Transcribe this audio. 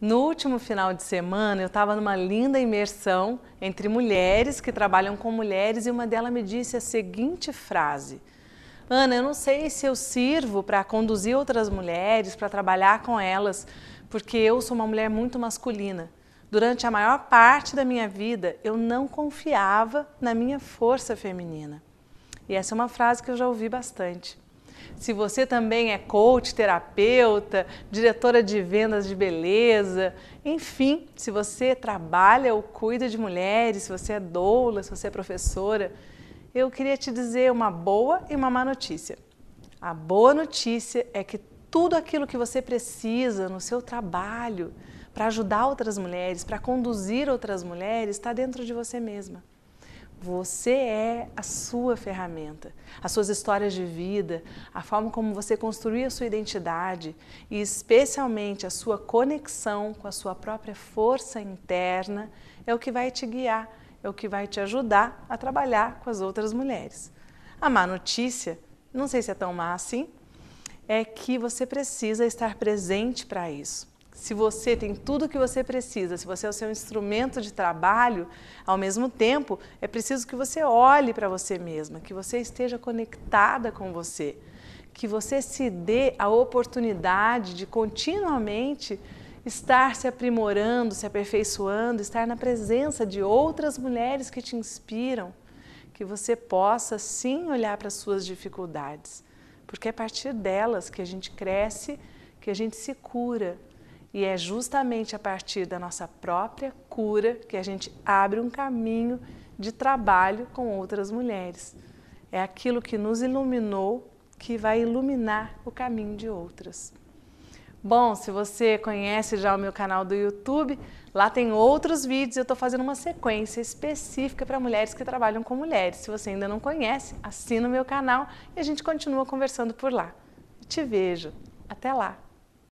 No último final de semana, eu estava numa linda imersão entre mulheres que trabalham com mulheres e uma delas me disse a seguinte frase: Ana, eu não sei se eu sirvo para conduzir outras mulheres, para trabalhar com elas, porque eu sou uma mulher muito masculina. Durante a maior parte da minha vida, eu não confiava na minha força feminina. E essa é uma frase que eu já ouvi bastante. Se você também é coach, terapeuta, diretora de vendas de beleza, enfim, se você trabalha ou cuida de mulheres, se você é doula, se você é professora, eu queria te dizer uma boa e uma má notícia. A boa notícia é que tudo aquilo que você precisa no seu trabalho para ajudar outras mulheres, para conduzir outras mulheres, está dentro de você mesma. Você é a sua ferramenta. As suas histórias de vida, a forma como você construiu a sua identidade e, especialmente, a sua conexão com a sua própria força interna é o que vai te guiar, é o que vai te ajudar a trabalhar com as outras mulheres. A má notícia, não sei se é tão má assim, é que você precisa estar presente para isso se você tem tudo o que você precisa, se você é o seu instrumento de trabalho, ao mesmo tempo é preciso que você olhe para você mesma, que você esteja conectada com você, que você se dê a oportunidade de continuamente estar se aprimorando, se aperfeiçoando, estar na presença de outras mulheres que te inspiram, que você possa sim olhar para as suas dificuldades, porque é a partir delas que a gente cresce, que a gente se cura, e é justamente a partir da nossa própria cura que a gente abre um caminho de trabalho com outras mulheres. É aquilo que nos iluminou que vai iluminar o caminho de outras. Bom, se você conhece já o meu canal do YouTube, lá tem outros vídeos. Eu estou fazendo uma sequência específica para mulheres que trabalham com mulheres. Se você ainda não conhece, assina o meu canal e a gente continua conversando por lá. te vejo. Até lá!